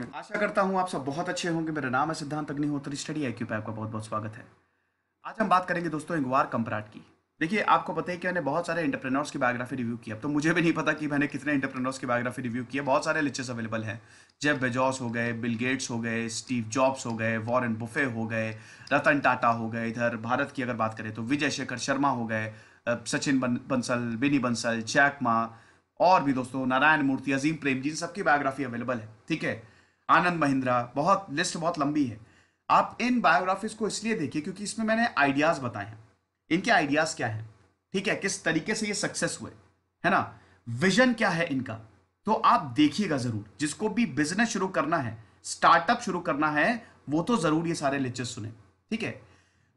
आशा करता हूँ आप सब बहुत अच्छे होंगे मेरा नाम है सिद्धांत अग्निहोत्री स्टडी आई क्यू पे आपका बहुत बहुत स्वागत है आज हम बात करेंगे दोस्तों इंगवार कंपराट की देखिए आपको पता है कि मैंने बहुत सारे इंटरप्रेनर्स की बायोग्राफी रिव्यू की अब तो मुझे भी नहीं पता कि मैंने कितने इंटरप्रेनर्स की बायोग्राफी रिव्यू किया बहुत सारे लिचेस अवेलेबल हैं जेफ बेजॉस हो गए बिल गेट्स हो गए स्टीव जॉब्स हो गए वॉरेन बुफे हो गए रतन टाटा हो गए इधर भारत की अगर बात करें तो विजय शेखर शर्मा हो गए सचिन बंसल बिनी बंसल चैकमा और भी दोस्तों नारायण मूर्ति अजीम प्रेम जी सबकी बायोग्राफी अवेलेबल है ठीक है आनंद महिंद्रा बहुत लिस्ट बहुत लंबी है आप इन बायोग्राफीज को इसलिए देखिए क्योंकि इसमें मैंने आइडियाज बताए हैं इनके आइडियाज क्या है ठीक है किस तरीके से ये सक्सेस हुए है ना विजन क्या है इनका तो आप देखिएगा जरूर जिसको भी बिजनेस शुरू करना है स्टार्टअप शुरू करना है वो तो जरूर ये सारे लेक्चर सुने ठीक है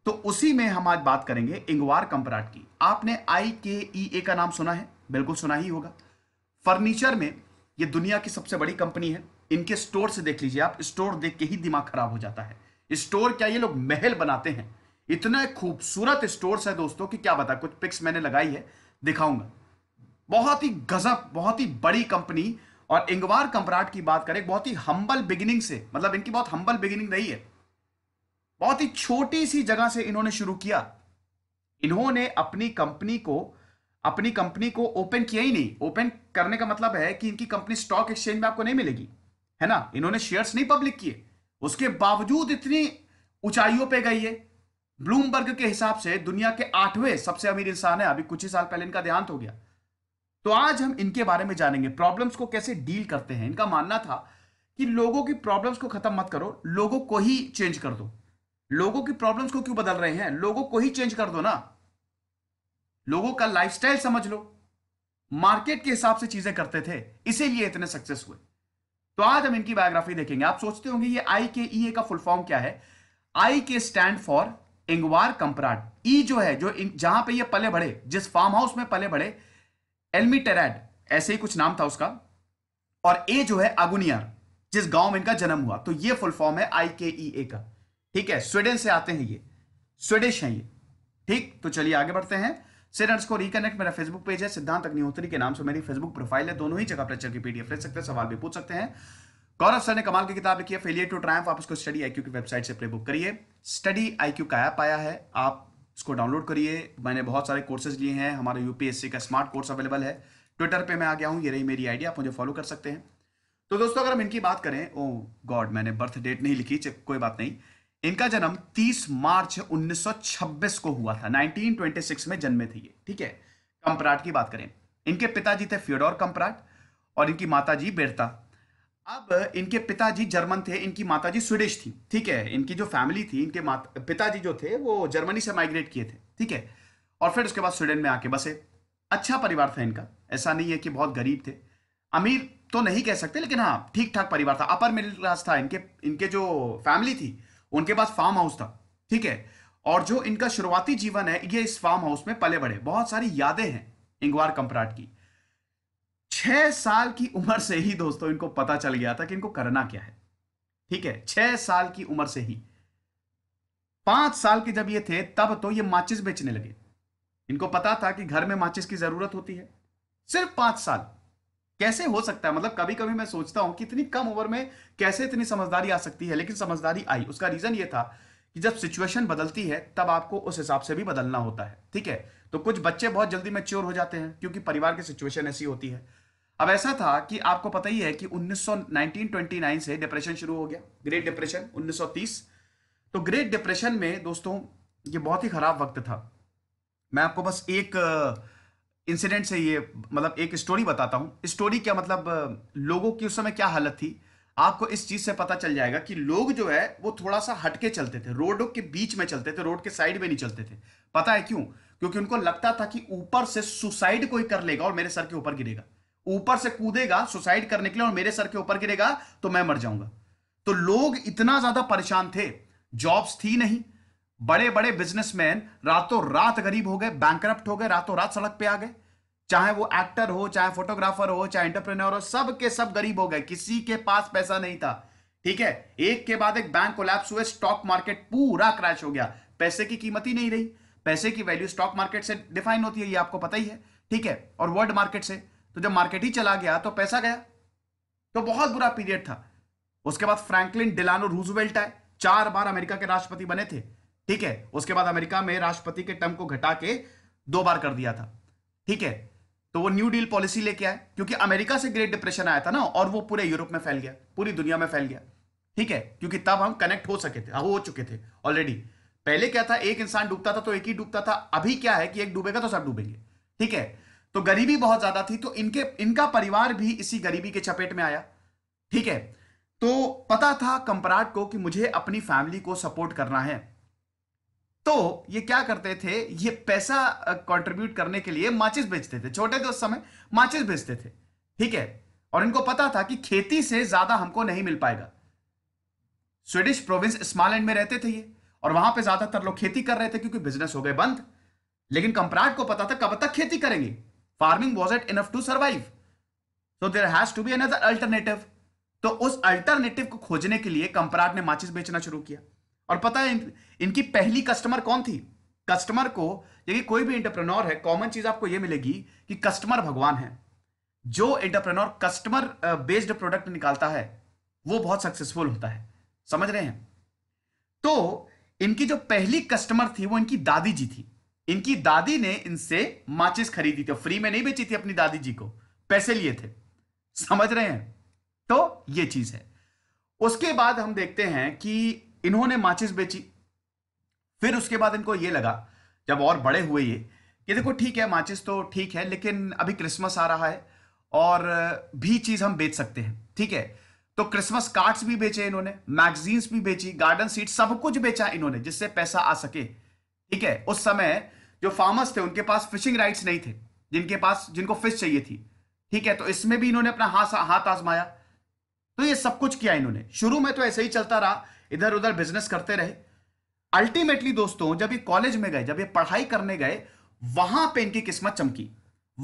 तो उसी में हम आज बात करेंगे इंगवार कंपराट की आपने आई के ई ए का नाम सुना है बिल्कुल सुना ही होगा फर्नीचर में ये दुनिया की सबसे बड़ी कंपनी है इनके स्टोर से देख लीजिए आप स्टोर देख के ही दिमाग खराब हो जाता है स्टोर क्या ये लोग महल बनाते हैं इतने खूबसूरत स्टोर है दोस्तों कि क्या बता कुछ पिक्स मैंने लगाई है दिखाऊंगा बहुत ही गजब बहुत ही बड़ी कंपनी और इंगवार कंपराट की बात करें बहुत ही हम्बल बिगिनिंग से मतलब इनकी बहुत हम्बल बिगिनिंग रही है बहुत ही छोटी सी जगह से इन्होंने शुरू किया इन्होंने अपनी कंपनी को अपनी कंपनी को ओपन किया ही नहीं ओपन करने का मतलब है कि इनकी कंपनी स्टॉक एक्सचेंज में आपको नहीं मिलेगी है ना इन्होंने शेयर्स नहीं पब्लिक किए उसके बावजूद इतनी ऊंचाइयों पे गई है ब्लूमबर्ग के हिसाब से दुनिया के आठवें सबसे अमीर इंसान है अभी कुछ ही साल पहले इनका देहांत हो गया तो आज हम इनके बारे में जानेंगे प्रॉब्लम्स को कैसे डील करते हैं इनका मानना था कि लोगों की प्रॉब्लम्स को खत्म मत करो लोगों को ही चेंज कर दो लोगों की प्रॉब्लम्स को क्यों बदल रहे हैं लोगों को ही चेंज कर दो ना लोगों का लाइफस्टाइल समझ लो मार्केट के हिसाब से चीजें करते थे इसीलिए इतने सक्सेस हुए तो आज हम इनकी बायोग्राफी देखेंगे आप सोचते होंगे ये आई के ई ए का फुल फॉर्म क्या है आई के स्टैंड फॉर इंगवार कंपराट ई जो है जो जहां पे ये पले बढ़े जिस फार्म हाउस में पले बढ़े एलमी टेराड ऐसे ही कुछ नाम था उसका और ए जो है अगुनियर जिस गांव में इनका जन्म हुआ तो ये फुल फॉर्म है आई के ई ए का ठीक है स्वीडन से आते हैं ये स्वीडिश है ये ठीक तो चलिए आगे बढ़ते हैं रिकनेक्ट मेरा फेसबुक पेज है सिद्धांत अग्निहोत्री के नाम से मेरी फेसबुक प्रोफाइल है दोनों ही जगह पर की पीडीएफ ले सकते हैं सवाल भी पूछ सकते हैं गौरव सर ने कमाल की किताब लिखी है फेलियर टू ट्रायम्फ आप उसको स्टडी आईक्यू की वेबसाइट से प्ले बुक करिए स्टडी आईक्यू का ऐप आया है आप इसको डाउनलोड करिए मैंने बहुत सारे कोर्सेज लिए हैं हमारे यूपीएससी का स्मार्ट कोर्स अवेलेबल है ट्विटर पे मैं आ गया हूँ ये रही मेरी आइडिया आप मुझे फॉलो कर सकते हैं तो दोस्तों अगर हम इनकी बात करें ओ oh गॉड मैंने बर्थ डेट नहीं लिखी कोई बात नहीं इनका जन्म 30 मार्च 1926 को हुआ था 1926 में जन्मे थे ये ठीक है कंपराट की बात करें इनके पिताजी थे फ्योडोर कंपराट और इनकी माताजी बेरता अब इनके पिताजी जर्मन थे इनकी माताजी स्वीडिश थी ठीक है इनकी जो फैमिली थी इनके पिताजी जो थे वो जर्मनी से माइग्रेट किए थे ठीक है और फिर उसके बाद स्वीडन में आके बसे अच्छा परिवार था इनका ऐसा नहीं है कि बहुत गरीब थे अमीर तो नहीं कह सकते लेकिन हाँ ठीक ठाक परिवार था अपर मिडिल क्लास था इनके इनके जो फैमिली थी उनके पास फार्म हाउस था ठीक है और जो इनका शुरुआती जीवन है ये इस फार्म हाउस में पले बड़े बहुत सारी यादें हैं इंगवार कंपराट की छह साल की उम्र से ही दोस्तों इनको पता चल गया था कि इनको करना क्या है ठीक है छह साल की उम्र से ही पांच साल के जब ये थे तब तो ये माचिस बेचने लगे इनको पता था कि घर में माचिस की जरूरत होती है सिर्फ पांच साल कैसे हो सकता है मतलब कभी कभी मैं सोचता हूं कि इतनी कम ओवर में कैसे इतनी समझदारी आ सकती है लेकिन समझदारी आई उसका रीजन ये था कि जब सिचुएशन बदलती है तब आपको उस हिसाब से भी बदलना होता है ठीक है तो कुछ बच्चे बहुत जल्दी मेच्योर हो जाते हैं क्योंकि परिवार की सिचुएशन ऐसी होती है अब ऐसा था कि आपको पता ही है कि 1929 से डिप्रेशन शुरू हो गया ग्रेट डिप्रेशन उन्नीस तो ग्रेट डिप्रेशन में दोस्तों ये बहुत ही खराब वक्त था मैं आपको बस एक uh, इंसिडेंट से ये मतलब एक स्टोरी बताता हूँ स्टोरी क्या मतलब लोगों की उस समय क्या हालत थी आपको इस चीज से पता चल जाएगा कि लोग जो है वो थोड़ा सा हटके चलते थे रोडों के बीच में चलते थे रोड के साइड में नहीं चलते थे पता है क्यों क्योंकि उनको लगता था कि ऊपर से सुसाइड कोई कर लेगा और मेरे सर के ऊपर गिरेगा ऊपर से कूदेगा सुसाइड करने के लिए और मेरे सर के ऊपर गिरेगा तो मैं मर जाऊंगा तो लोग इतना ज्यादा परेशान थे जॉब्स थी नहीं बड़े बड़े बिजनेसमैन रातों रात गरीब हो गए बैंक हो गए रातों रात सड़क पे आ गए चाहे वो एक्टर हो चाहे फोटोग्राफर हो चाहे एंटरप्रेन्योर हो सब के सब गरीब हो गए किसी के पास पैसा नहीं था ठीक है एक के बाद एक बैंक कोलैप्स हुए स्टॉक मार्केट पूरा क्रैश हो गया पैसे की कीमत ही नहीं रही पैसे की वैल्यू स्टॉक मार्केट से डिफाइन होती है ये आपको पता ही है ठीक है और वर्ल्ड मार्केट से तो जब मार्केट ही चला गया तो पैसा गया तो बहुत बुरा पीरियड था उसके बाद फ्रैंकलिन डिलानो रूजवेल्ट आए चार बार अमेरिका के राष्ट्रपति बने थे ठीक है उसके बाद अमेरिका में राष्ट्रपति के टर्म को घटा के दो बार कर दिया था ठीक है तो वो न्यू डील पॉलिसी लेके आए क्योंकि अमेरिका से ग्रेट डिप्रेशन आया था ना और वो पूरे यूरोप में फैल गया पूरी दुनिया में फैल गया ठीक है क्योंकि तब हम कनेक्ट हो सके थे हाँ, हो चुके थे ऑलरेडी पहले क्या था एक इंसान डूबता था तो एक ही डूबता था अभी क्या है कि एक डूबेगा तो सब डूबेंगे ठीक है तो गरीबी बहुत ज्यादा थी तो इनके इनका परिवार भी इसी गरीबी के चपेट में आया ठीक है तो पता था कंपराट को कि मुझे अपनी फैमिली को सपोर्ट करना है तो ये क्या करते थे ये पैसा कंट्रीब्यूट करने के लिए माचिस बेचते थे छोटे थे उस समय माचिस बेचते थे ठीक है और इनको पता था कि खेती से ज्यादा हमको नहीं मिल पाएगा स्वीडिश प्रोविंस स्मालैंड में रहते थे ये और वहां पे ज्यादातर लोग खेती कर रहे थे क्योंकि बिजनेस हो गए बंद लेकिन कंपराट को पता था कब तक खेती करेंगे farming was at enough to survive so there has to be another alternative तो उस अल्टरनेटिव को खोजने के लिए कंपराट ने माचिस बेचना शुरू किया और पता है इन, इनकी पहली कस्टमर कौन थी कस्टमर को यदि कोई भी इंटरप्रेनोर है कॉमन चीज आपको यह मिलेगी कि कस्टमर भगवान है जो इंटरप्रेनोर कस्टमर बेस्ड प्रोडक्ट निकालता है वो बहुत सक्सेसफुल होता है समझ रहे हैं तो इनकी जो पहली कस्टमर थी वो इनकी दादी जी थी इनकी दादी ने इनसे माचिस खरीदी थी फ्री में नहीं बेची थी अपनी दादी जी को पैसे लिए थे समझ रहे हैं तो ये चीज है उसके बाद हम देखते हैं कि इन्होंने माचिस बेची फिर उसके बाद इनको ये लगा जब और बड़े हुए ये कि देखो ठीक है माचिस तो ठीक है लेकिन अभी क्रिसमस आ रहा है और भी चीज हम बेच सकते हैं ठीक है तो क्रिसमस कार्ड्स भी बेचे इन्होंने मैगजीन्स भी बेची गार्डन सीट सब कुछ बेचा इन्होंने जिससे पैसा आ सके ठीक है उस समय जो फार्मर्स थे उनके पास फिशिंग राइट्स नहीं थे जिनके पास जिनको फिश चाहिए थी ठीक है तो इसमें भी इन्होंने अपना हाथ हाथ आजमाया तो ये सब कुछ किया इन्होंने शुरू में तो ऐसे ही चलता रहा इधर उधर बिजनेस करते रहे अल्टीमेटली दोस्तों जब ये कॉलेज में गए जब ये पढ़ाई करने गए वहां पे इनकी किस्मत चमकी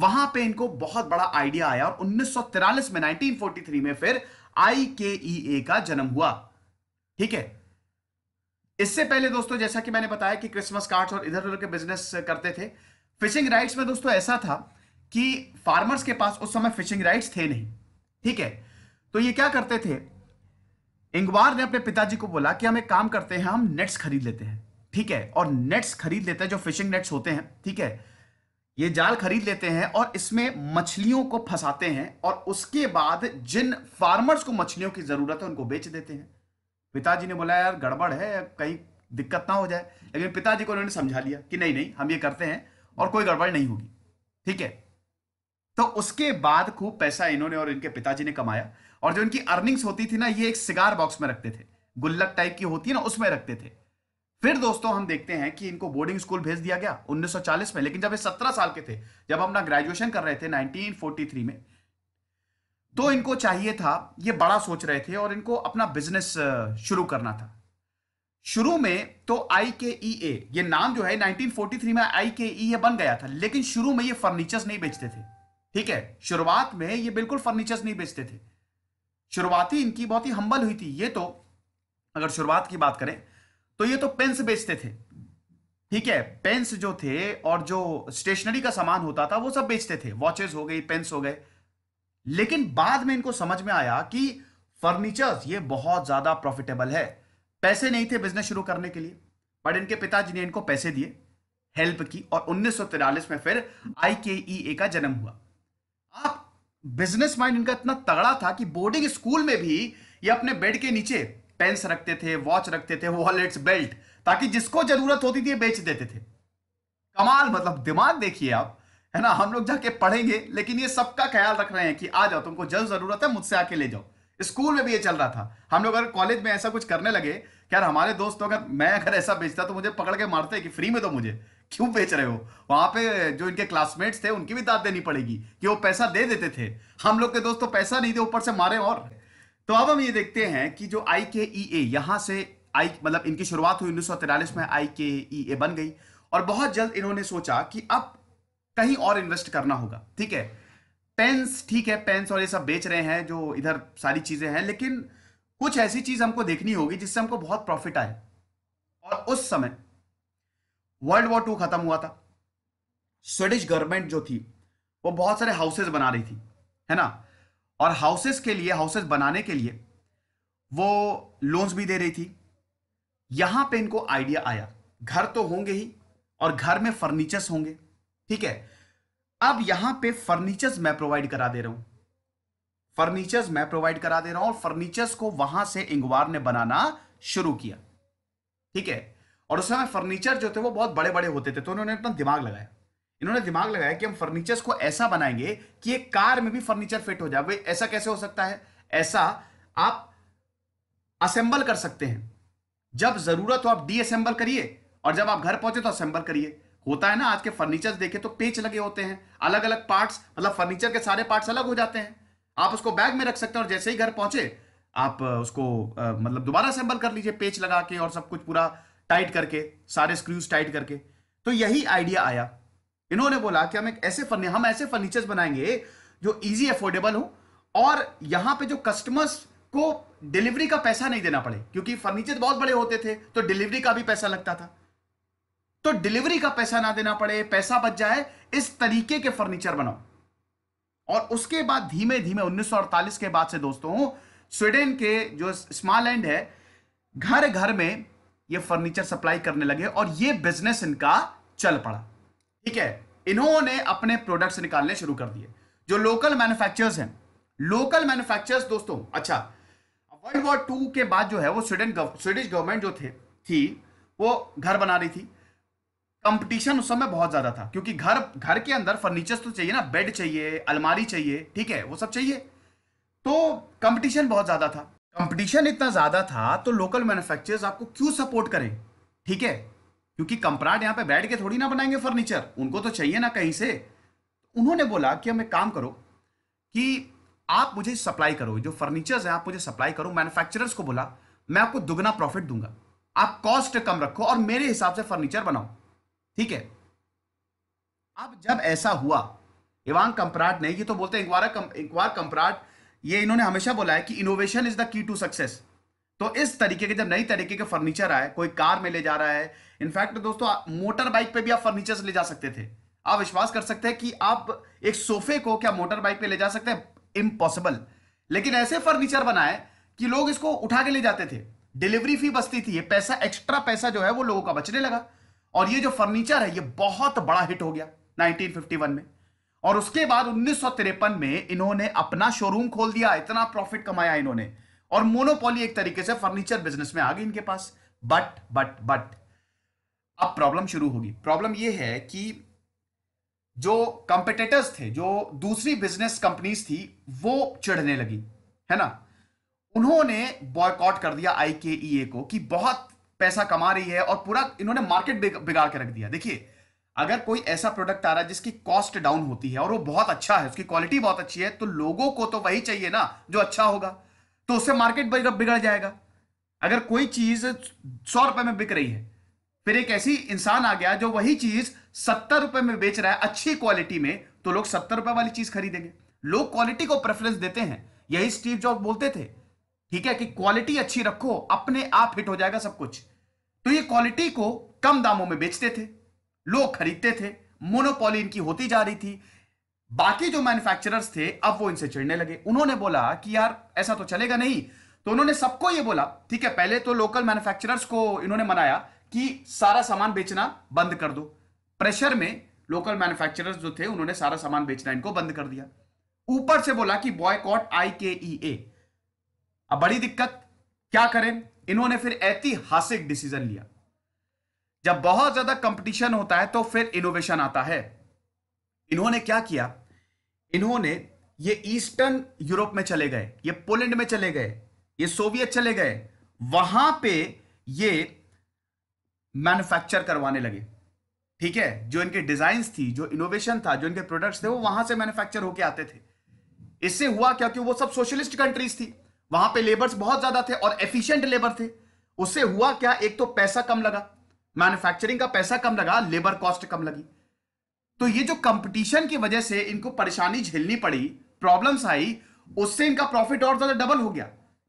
वहां पे इनको बहुत बड़ा आइडिया आया और उन्नीस में 1943 में फिर आई के ई ए का जन्म हुआ ठीक है इससे पहले दोस्तों जैसा कि मैंने बताया कि क्रिसमस कार्ड्स और इधर उधर के बिजनेस करते थे फिशिंग राइट्स में दोस्तों ऐसा था कि फार्मर्स के पास उस समय फिशिंग राइट्स थे नहीं ठीक है तो ये क्या करते थे इंगवार ने अपने पिताजी को बोला कि हम एक काम करते हैं हम नेट्स खरीद लेते हैं ठीक है और नेट्स खरीद लेते हैं जो फिशिंग नेट्स होते हैं ठीक है ये जाल खरीद लेते हैं और इसमें मछलियों को फंसाते हैं और उसके बाद जिन फार्मर्स को मछलियों की जरूरत है उनको बेच देते हैं पिताजी ने बोला यार गड़बड़ है कहीं दिक्कत ना हो जाए लेकिन पिताजी को उन्होंने समझा लिया कि नहीं नहीं हम ये करते हैं और कोई गड़बड़ नहीं होगी ठीक है तो उसके बाद खूब पैसा इन्होंने और इनके पिताजी ने कमाया और जो इनकी अर्निंग्स होती थी ना ये एक सिगार बॉक्स में रखते थे गुल्लक टाइप की होती है ना उसमें रखते थे फिर दोस्तों हम देखते हैं कि इनको बोर्डिंग स्कूल भेज दिया गया 1940 में लेकिन जब ये 17 साल के थे जब अपना ग्रेजुएशन कर रहे थे 1943 में तो इनको चाहिए था ये बड़ा सोच रहे थे और इनको अपना बिजनेस शुरू करना था शुरू में तो आई के ई ए ये नाम जो है 1943 में आई के ई ए बन गया था लेकिन शुरू में ये फर्नीचर नहीं बेचते थे ठीक है शुरुआत में ये बिल्कुल फर्नीचर नहीं बेचते थे शुरुआती इनकी बहुत ही हम्बल हुई थी ये तो अगर शुरुआत की बात करें तो ये तो पेंस बेचते थे ठीक है पेंस जो थे और जो स्टेशनरी का सामान होता था वो सब बेचते थे वॉचेस हो गई पेंस हो गए लेकिन बाद में इनको समझ में आया कि फर्नीचर्स ये बहुत ज्यादा प्रॉफिटेबल है पैसे नहीं थे बिजनेस शुरू करने के लिए बट इनके पिताजी ने इनको पैसे दिए हेल्प की और उन्नीस में फिर आई e का जन्म हुआ आप बिजनेस माइंड इनका इतना तगड़ा था कि बोर्डिंग स्कूल में भी ये अपने बेड के नीचे पेंस रखते थे वॉच रखते थे वॉलेट्स बेल्ट ताकि जिसको जरूरत होती थी बेच देते थे कमाल मतलब दिमाग देखिए आप है ना हम लोग जाके पढ़ेंगे लेकिन ये सबका ख्याल रख रहे हैं कि आ जाओ तुमको जल्द जरूरत है मुझसे आके ले जाओ स्कूल में भी ये चल रहा था हम लोग अगर कॉलेज में ऐसा कुछ करने लगे यार हमारे दोस्तों तो अगर मैं अगर ऐसा बेचता तो मुझे पकड़ के मारते कि फ्री में दो मुझे क्यों बेच रहे हो वहां पे जो इनके क्लासमेट्स थे उनकी भी दाद देनी पड़ेगी कि वो पैसा दे देते थे हम लोग के दोस्तों तो पैसा नहीं दे ऊपर से मारे और तो अब हम ये देखते हैं कि जो आई के ई ए यहां से आई मतलब इनकी शुरुआत हुई उन्नीस में आई के ई ए बन गई और बहुत जल्द इन्होंने सोचा कि अब कहीं और इन्वेस्ट करना होगा ठीक है पेन्स ठीक है पेन्स और ये सब बेच रहे हैं जो इधर सारी चीजें हैं लेकिन कुछ ऐसी चीज हमको देखनी होगी जिससे हमको बहुत प्रॉफिट आए और उस समय वर्ल्ड वॉर टू खत्म हुआ था स्वीडिश गवर्नमेंट जो थी वो बहुत सारे हाउसेस बना रही थी है ना और हाउसेस के लिए हाउसेस बनाने के लिए वो लोन्स भी दे रही थी यहां पे इनको आइडिया आया घर तो होंगे ही और घर में फर्नीचर्स होंगे ठीक है अब यहां पे फर्नीचर्स मैं प्रोवाइड करा दे रहा हूं फर्नीचर्स मैं प्रोवाइड करा दे रहा हूं और फर्नीचर्स को वहां से इंगवार ने बनाना शुरू किया ठीक है और उस समय फर्नीचर जो थे वो बहुत बड़े बड़े होते थे तो उन्होंने अपना दिमाग लगाया इन्होंने दिमाग लगाया कि हम फर्नीचर को ऐसा बनाएंगे कि एक कार में भी फर्नीचर फिट हो जाए भाई ऐसा कैसे हो सकता है ऐसा आप असेंबल कर सकते हैं जब जरूरत हो आप डीअसेंबल करिए और जब आप घर पहुंचे तो असेंबल करिए होता है ना आज के फर्नीचर देखे तो पेच लगे होते हैं अलग अलग पार्ट्स मतलब फर्नीचर के सारे पार्ट्स अलग हो जाते हैं आप उसको बैग में रख सकते हैं और जैसे ही घर पहुंचे आप उसको मतलब दोबारा असेंबल कर लीजिए पेच लगा के और सब कुछ पूरा टाइट करके सारे स्क्रूज टाइट करके तो यही आइडिया आया इन्होंने बोला कि हम एक ऐसे फर्नी हम ऐसे फर्नीचर्स बनाएंगे जो इजी अफोर्डेबल हो और यहाँ पे जो कस्टमर्स को डिलीवरी का पैसा नहीं देना पड़े क्योंकि फर्नीचर बहुत बड़े होते थे तो डिलीवरी का भी पैसा लगता था तो डिलीवरी का पैसा ना देना पड़े पैसा बच जाए इस तरीके के फर्नीचर बनाओ और उसके बाद धीमे धीमे उन्नीस के बाद से दोस्तों स्वीडन के जो स्मॉल लैंड है घर घर में ये फर्नीचर सप्लाई करने लगे और ये बिजनेस इनका चल पड़ा ठीक है इन्होंने अपने प्रोडक्ट्स निकालने शुरू कर दिए जो लोकल मैन्युफैक्चरर्स हैं लोकल मैन्युफैक्चरर्स दोस्तों अच्छा वर्ल्ड वॉर टू के बाद जो है वो स्वीडन स्वीडिश गवर्नमेंट जो थे थी वो घर बना रही थी कंपटीशन उस समय बहुत ज्यादा था क्योंकि घर घर के अंदर फर्नीचर तो चाहिए ना बेड चाहिए अलमारी चाहिए ठीक है वो सब चाहिए तो कंपटीशन बहुत ज्यादा था कंपटीशन इतना ज़्यादा था तो लोकल मैन्युफैक्चरर्स आपको क्यों सपोर्ट करें ठीक है क्योंकि कंपराट यहां पे बैठ के थोड़ी ना बनाएंगे फर्नीचर उनको तो चाहिए ना कहीं से उन्होंने बोला कि हमें काम करो कि आप मुझे सप्लाई करो जो फर्नीचर्स हैं आप मुझे सप्लाई करो मैन्युफैक्चरर्स को बोला मैं आपको दुगना प्रॉफिट दूंगा आप कॉस्ट कम रखो और मेरे हिसाब से फर्नीचर बनाओ ठीक है अब जब ऐसा हुआ इवान कंपराट ने ये तो बोलते हैं एक कंपराट कम, ये इन्होंने हमेशा बोला है कि innovation is the key to success तो इस तरीके के जब नई तरीके के फर्नीचर आए कोई कार में ले जा रहा है इनफैक्ट दोस्तों मोटर बाइक पे भी आप फर्नीचर ले जा सकते थे आप विश्वास कर सकते हैं कि आप एक सोफे को क्या मोटर बाइक पे ले जा सकते हैं इम्पॉसिबल लेकिन ऐसे फर्नीचर बनाए कि लोग इसको उठा के ले जाते थे डिलीवरी फी बचती थी ये पैसा एक्स्ट्रा पैसा जो है वो लोगों का बचने लगा और ये जो फर्नीचर है ये बहुत बड़ा हिट हो गया 1951 में और उसके बाद उन्नीस में इन्होंने अपना शोरूम खोल दिया इतना प्रॉफिट कमाया इन्होंने और मोनोपोली एक तरीके से फर्नीचर बिजनेस में आ गई इनके पास बट बट बट अब प्रॉब्लम शुरू होगी प्रॉब्लम यह है कि जो कंपिटेटर्स थे जो दूसरी बिजनेस कंपनीज थी वो चढ़ने लगी है ना उन्होंने बॉयकॉट कर दिया आई e को कि बहुत पैसा कमा रही है और पूरा इन्होंने मार्केट बिगाड़ के रख दिया देखिए अगर कोई ऐसा प्रोडक्ट आ रहा है जिसकी कॉस्ट डाउन होती है और वो बहुत अच्छा है उसकी क्वालिटी बहुत अच्छी है तो लोगों को तो वही चाहिए ना जो अच्छा होगा तो उससे मार्केट बिगड़ जाएगा अगर कोई चीज सौ रुपए में बिक रही है फिर एक ऐसी इंसान आ गया जो वही चीज सत्तर रुपए में बेच रहा है अच्छी क्वालिटी में तो लोग सत्तर रुपए वाली चीज खरीदेंगे लोग क्वालिटी को प्रेफरेंस देते हैं यही स्टीव जॉब बोलते थे ठीक है कि क्वालिटी अच्छी रखो अपने आप हिट हो जाएगा सब कुछ तो ये क्वालिटी को कम दामों में बेचते थे लोग खरीदते थे मोनोपोली इनकी होती जा रही थी बाकी जो मैन्युफैक्चरर्स थे अब वो इनसे चिड़ने लगे उन्होंने बोला कि यार ऐसा तो चलेगा नहीं तो उन्होंने सबको ये बोला ठीक है पहले तो लोकल मैन्युफैक्चरर्स को इन्होंने मनाया कि सारा सामान बेचना बंद कर दो प्रेशर में लोकल मैन्युफैक्चरर्स जो थे उन्होंने सारा सामान बेचना इनको बंद कर दिया ऊपर से बोला कि बॉयकॉट आई के ई ए अब बड़ी दिक्कत क्या करें इन्होंने फिर ऐतिहासिक डिसीजन लिया जब बहुत ज्यादा कंपटीशन होता है तो फिर इनोवेशन आता है इन्होंने क्या किया इन्होंने ये ईस्टर्न यूरोप में चले गए ये पोलैंड में चले गए ये सोवियत चले गए वहां पे ये मैन्युफैक्चर करवाने लगे ठीक है जो इनके डिजाइन थी जो इनोवेशन था जो इनके प्रोडक्ट्स थे वो वहां से मैन्युफैक्चर होके आते थे इससे हुआ क्या कि वो सब सोशलिस्ट कंट्रीज थी वहां पे लेबर्स बहुत ज्यादा थे और एफिशिएंट लेबर थे उससे हुआ क्या एक तो पैसा कम लगा मैन्युफैक्चरिंग का पैसा कम लगा लेबर कॉस्ट कम लगी तो ये जो कंपटीशन की वजह से इनको परेशानी झेलनी पड़ी प्रॉब्लम्स आई उससे इनका प्रॉफिट और ज्यादा डबल हो गया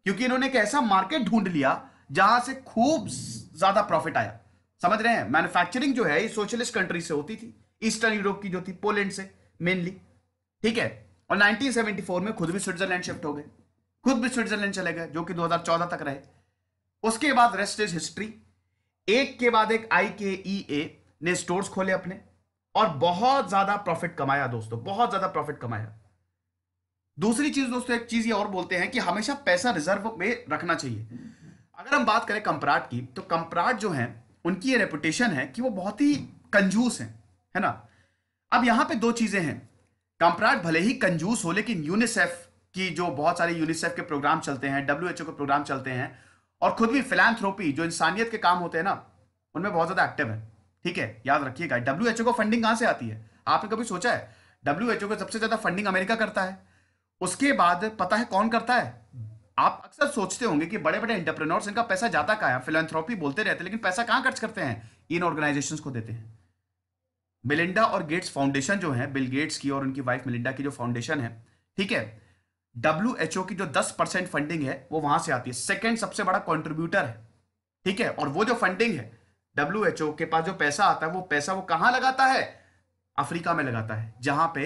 क्योंकि इन्होंने एक ऐसा मार्केट ढूंढ लिया जहां से खूब ज्यादा प्रॉफिट आया समझ रहे हैं मैन्युफैक्चरिंग जो है सोशलिस्ट कंट्री से होती थी ईस्टर्न यूरोप की जो थी पोलैंड से मेनली ठीक है और 1974 में खुद भी स्विट्जरलैंड शिफ्ट हो गए खुद भी स्विट्जरलैंड चले गए जो कि 2014 तक रहे उसके बाद रेस्ट इज हिस्ट्री एक के बाद एक आई के ई ए ने स्टोर्स खोले अपने और बहुत ज्यादा प्रॉफिट कमाया दोस्तों बहुत ज्यादा प्रॉफिट कमाया दूसरी चीज दोस्तों एक चीज ये और बोलते हैं कि हमेशा पैसा रिजर्व में रखना चाहिए अगर हम बात करें कंपराट की तो कंपराट जो है उनकी ये रेपुटेशन है कि वो बहुत ही कंजूस हैं है ना अब यहां पे दो चीजें हैं कंपराट भले ही कंजूस हो लेकिन यूनिसेफ की जो बहुत सारे यूनिसेफ के प्रोग्राम चलते हैं डब्ल्यू के प्रोग्राम चलते हैं और खुद भी फिलानथ्रोपी जो इंसानियत के काम होते हैं ना उनमें बहुत ज्यादा एक्टिव है ठीक है याद रखिएगा डब्ल्यू एच ओ को फंडिंग कहां से आती है आपने कभी सोचा है डब्ल्यू एच ओ को सबसे ज्यादा फंडिंग अमेरिका करता है उसके बाद पता है कौन करता है आप अक्सर सोचते होंगे कि बड़े बड़े एंटरप्रेन्योर्स इनका पैसा जाता कहा है फिलेंथ्रोपी बोलते रहते हैं लेकिन पैसा कहां खर्च करते हैं इन ऑर्गेनाइजेशन को देते हैं मिलिंडा और गेट्स फाउंडेशन जो है बिल गेट्स की और उनकी वाइफ मिलिंडा की जो फाउंडेशन है ठीक है डब्ल्यू की जो 10 परसेंट फंडिंग है वो वहां से आती है सेकेंड सबसे बड़ा कॉन्ट्रीब्यूटर है ठीक है और वो जो फंडिंग है डब्ल्यू के पास जो पैसा आता है वो पैसा वो कहां लगाता है अफ्रीका में लगाता है जहां पे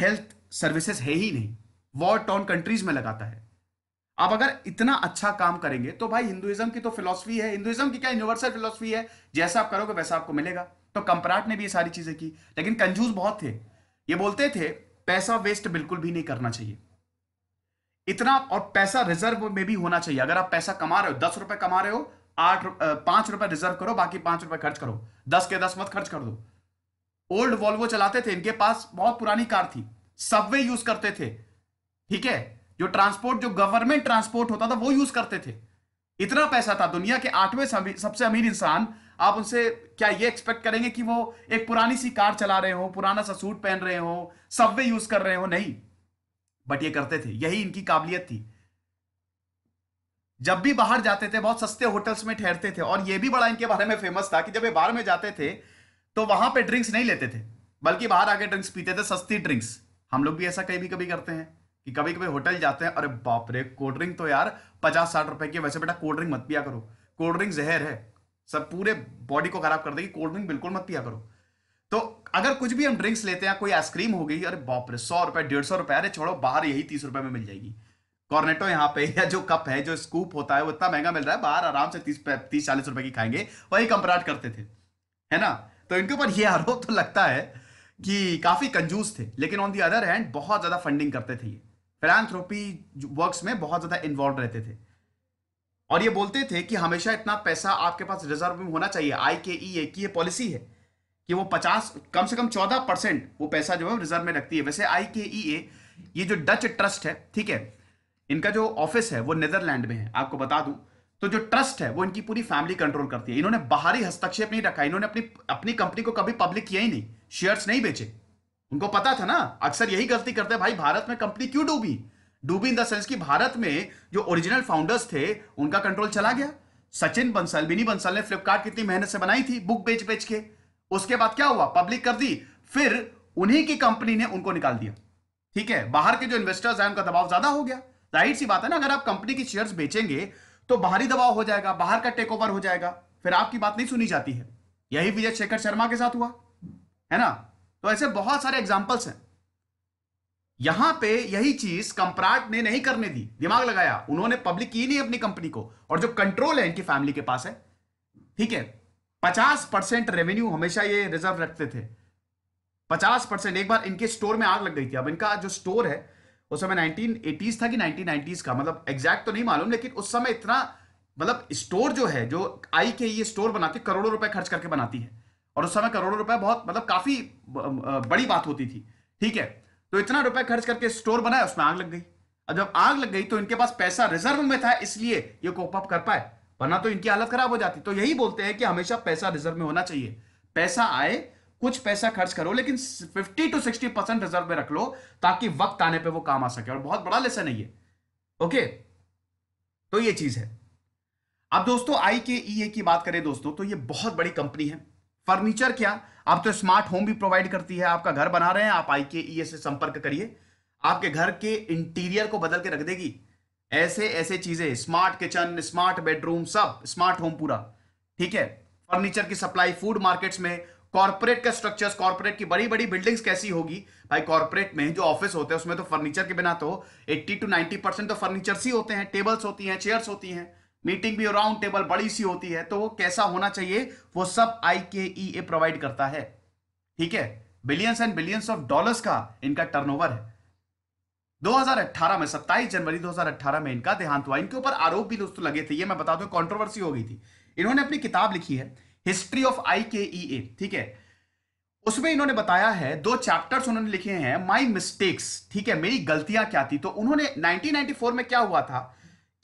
हेल्थ सर्विसेज है ही नहीं वॉर टॉन कंट्रीज में लगाता है आप अगर इतना अच्छा काम करेंगे तो भाई हिंदुइज्म की तो फिलोसफी है हिंदुइज्म की क्या यूनिवर्सल फिलोसफी है जैसा आप करोगे वैसा आपको मिलेगा तो कंपराट ने भी ये सारी चीजें की लेकिन कंजूस बहुत थे ये बोलते थे पैसा वेस्ट बिल्कुल भी नहीं करना चाहिए इतना और पैसा रिजर्व में भी होना चाहिए अगर आप पैसा कमा रहे हो दस रुपए कमा रहे हो आठ पांच रुपए रिजर्व करो बाकी पांच रुपए खर्च करो दस के दस मत खर्च कर दो ओल्ड वॉल्वो चलाते थे इनके पास बहुत पुरानी कार थी सबवे यूज करते थे ठीक है जो ट्रांसपोर्ट जो गवर्नमेंट ट्रांसपोर्ट होता था वो यूज करते थे इतना पैसा था दुनिया के आठवें सबसे अमीर इंसान आप उनसे क्या ये एक्सपेक्ट करेंगे कि वो एक पुरानी सी कार चला रहे हो पुराना सा सूट पहन रहे हो सबवे यूज कर रहे हो नहीं बट ये करते थे यही इनकी काबिलियत थी जब भी बाहर जाते थे बहुत सस्ते होटल्स में ठहरते थे और ये भी बड़ा इनके बारे में फेमस था कि जब ये बाहर में जाते थे तो वहां पे ड्रिंक्स नहीं लेते थे बल्कि बाहर आके ड्रिंक्स पीते थे सस्ती ड्रिंक्स हम लोग भी ऐसा कभी कभी करते हैं कि कभी कभी होटल जाते हैं अरे बाप रे कोल्ड ड्रिंक तो यार पचास साठ रुपए की वैसे बेटा कोल्ड ड्रिंक मत पिया करो कोल्ड ड्रिंक जहर है सब पूरे बॉडी को खराब कर देगी कोल्ड ड्रिंक बिल्कुल मत पिया करो तो अगर कुछ भी हम ड्रिंक्स लेते हैं कोई आइसक्रीम हो गई अरे बाप रे सौ रुपए डेढ़ सौ रुपए अरे छोड़ो बाहर यही तीस रुपए में मिल जाएगी कॉर्नेटो यहाँ पे या जो कप है जो स्कूप होता है वो इतना महंगा मिल रहा है बाहर आराम से तीस तीस चालीस रुपए की खाएंगे वही कंपराट करते थे है ना तो इनके ऊपर ये आरोप तो लगता है कि काफी कंजूस थे लेकिन ऑन दी अदर हैंड बहुत ज्यादा फंडिंग करते थे ये फिलानथ्रोपी वर्क्स में बहुत ज्यादा इन्वॉल्व रहते थे और ये बोलते थे कि हमेशा इतना पैसा आपके पास रिजर्व में होना चाहिए आई के ई ए की ये पॉलिसी है कि वो पचास कम से कम चौदह परसेंट वो पैसा जो है रिजर्व में रखती है वैसे आई के ई ए ये जो डच ट्रस्ट है ठीक है इनका जो ऑफिस है वो नीदरलैंड में है आपको बता दूं तो जो ट्रस्ट है वो इनकी पूरी फैमिली कंट्रोल करती है इन्होंने बाहरी हस्तक्षेप नहीं रखा इन्होंने अपनी अपनी कंपनी को कभी पब्लिक किया ही नहीं शेयर्स नहीं बेचे उनको पता था ना अक्सर यही गलती करते भाई भारत में कंपनी क्यों डूबी डूबी इन द सेंस कि भारत में जो ओरिजिनल फाउंडर्स थे उनका कंट्रोल चला गया सचिन बंसल बिनी बंसल ने फ्लिपकार्ट कितनी मेहनत से बनाई थी बुक बेच बेच के उसके बाद क्या हुआ पब्लिक कर दी फिर उन्हीं की कंपनी ने उनको निकाल दिया ठीक है बाहर के जो इन्वेस्टर्स हैं उनका दबाव ज्यादा हो गया राइट सी बात है ना अगर आप कंपनी की शेयर्स बेचेंगे तो बाहरी दबाव हो जाएगा बाहर का टेक ओवर हो जाएगा फिर आपकी बात नहीं सुनी जाती है यही विजय शेखर शर्मा के साथ हुआ है ना तो ऐसे बहुत सारे एग्जाम्पल्स हैं यहां पे यही चीज कंप्राट ने नहीं करने दी दिमाग लगाया उन्होंने पब्लिक की नहीं अपनी कंपनी को और जो कंट्रोल है इनकी फैमिली के पास है ठीक है पचास परसेंट रेवेन्यू हमेशा ये रिजर्व रखते थे पचास परसेंट एक बार इनके स्टोर में आग लग गई थी अब इनका जो स्टोर है उस समय नाइनटीन एटीज था कि नाइनटीन का मतलब एग्जैक्ट तो नहीं मालूम लेकिन उस समय इतना मतलब स्टोर जो है जो आई के ये स्टोर बनाती करोड़ों रुपए खर्च करके बनाती है और उस समय करोड़ों रुपए बहुत मतलब काफी बड़ी बात होती थी ठीक है तो इतना रुपए खर्च करके स्टोर बनाया उसमें आग लग गई और जब आग लग गई तो इनके पास पैसा रिजर्व में था इसलिए ये कोप अप कर पाए वरना तो इनकी हालत खराब हो जाती तो यही बोलते हैं कि हमेशा पैसा रिजर्व में होना चाहिए पैसा आए कुछ पैसा खर्च करो लेकिन 50 टू 60 परसेंट रिजर्व में रख लो ताकि वक्त आने पे वो काम आ सके और बहुत बड़ा लेसन है ये ओके तो ये चीज है अब दोस्तों आई के ई ए की बात करें दोस्तों तो ये बहुत बड़ी कंपनी है फर्नीचर क्या आप तो स्मार्ट होम भी प्रोवाइड करती है आपका घर बना रहे हैं आप आई के ई से संपर्क करिए आपके घर के इंटीरियर को बदल के रख देगी ऐसे ऐसे चीजें स्मार्ट किचन स्मार्ट बेडरूम सब स्मार्ट होम पूरा ठीक है फर्नीचर की सप्लाई फूड मार्केट्स में कॉर्पोरेट का स्ट्रक्चर्स कॉर्पोरेट की बड़ी बड़ी बिल्डिंग्स कैसी होगी भाई कॉर्पोरेट में जो ऑफिस होते हैं उसमें तो फर्नीचर के बिना तो 80 टू 90 परसेंट तो फर्नीचर्स ही होते हैं टेबल्स होती हैं चेयर्स होती हैं मीटिंग भी राउंड टेबल बड़ी सी होती है तो वो कैसा होना चाहिए वो सब आई के ई ए प्रोवाइड करता है ठीक है billions and billions of dollars का इनका टर्नओवर है 2018 में 27 जनवरी 2018 में इनका देहांत हुआ इनके ऊपर आरोप भी दोस्तों लगे थे ये मैं बता दू कॉन्ट्रोवर्सी हो गई थी इन्होंने अपनी किताब लिखी है हिस्ट्री ऑफ आई के ई ए ठीक है उसमें इन्होंने बताया है दो चैप्टर्स उन्होंने लिखे हैं माई मिस्टेक्स ठीक है मेरी गलतियां क्या थी तो उन्होंने 1994 में क्या हुआ था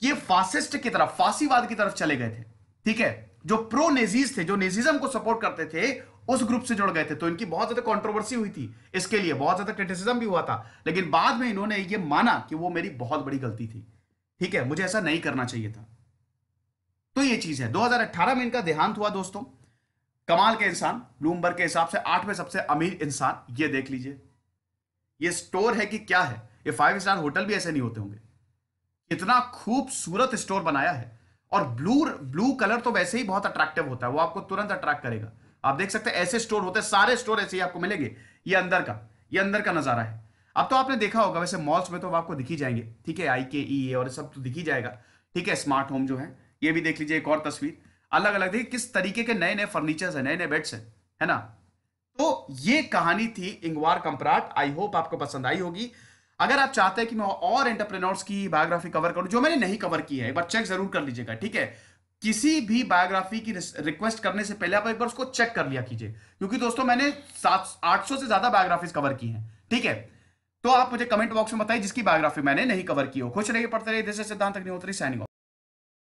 ये फासिस्ट की तरफ फासीवाद की तरफ चले गए थे ठीक है जो प्रो नेजीज थे जो नेजिज्म को सपोर्ट करते थे उस ग्रुप से जुड़ गए थे तो इनकी बहुत ज्यादा कंट्रोवर्सी हुई थी इसके लिए बहुत ज्यादा क्रिटिसिज्म भी हुआ था लेकिन बाद में इन्होंने ये माना कि वो मेरी बहुत बड़ी गलती थी ठीक है मुझे ऐसा नहीं करना चाहिए था तो ये चीज है 2018 में इनका देहांत हुआ दोस्तों कमाल के इंसान ब्लूमबर्ग के हिसाब से आठवें सबसे अमीर इंसान ये देख लीजिए ये स्टोर है कि क्या है ये फाइव स्टार होटल भी ऐसे नहीं होते होंगे कितना खूबसूरत स्टोर बनाया है और ब्लू ब्लू कलर तो वैसे ही बहुत अट्रैक्टिव होता है वो आपको तुरंत अट्रैक्ट करेगा आप देख सकते हैं ऐसे स्टोर होते हैं सारे स्टोर ऐसे ही आपको मिलेंगे ये अंदर का ये अंदर का नजारा है अब तो आपने देखा होगा वैसे मॉल्स में तो आपको दिखी जाएंगे ठीक है आई के ई और सब तो दिखी जाएगा ठीक है स्मार्ट होम जो है ये भी देख लीजिए एक और तस्वीर अलग अलग देखिए किस तरीके के नए नए फर्नीचर्स है नए नए बेड्स है है ना तो ये कहानी थी इंगवार कंपराट आई होप आपको पसंद आई होगी अगर आप चाहते हैं कि मैं और एंटरप्रेन्योर्स की बायोग्राफी कवर करूं जो मैंने नहीं कवर की है एक बार चेक जरूर कर लीजिएगा ठीक है किसी भी बायोग्राफी की रिक्वेस्ट करने से पहले आप एक बार उसको चेक कर लिया कीजिए क्योंकि दोस्तों मैंने सात आठ से ज्यादा बायोग्राफीज कवर की हैं ठीक है तो आप मुझे कमेंट बॉक्स में बताइए जिसकी बायोग्राफी मैंने नहीं कवर की हो खुश रहिए पढ़ते रहिए दिस सिद्धांत अग्निहोत्री सैनिक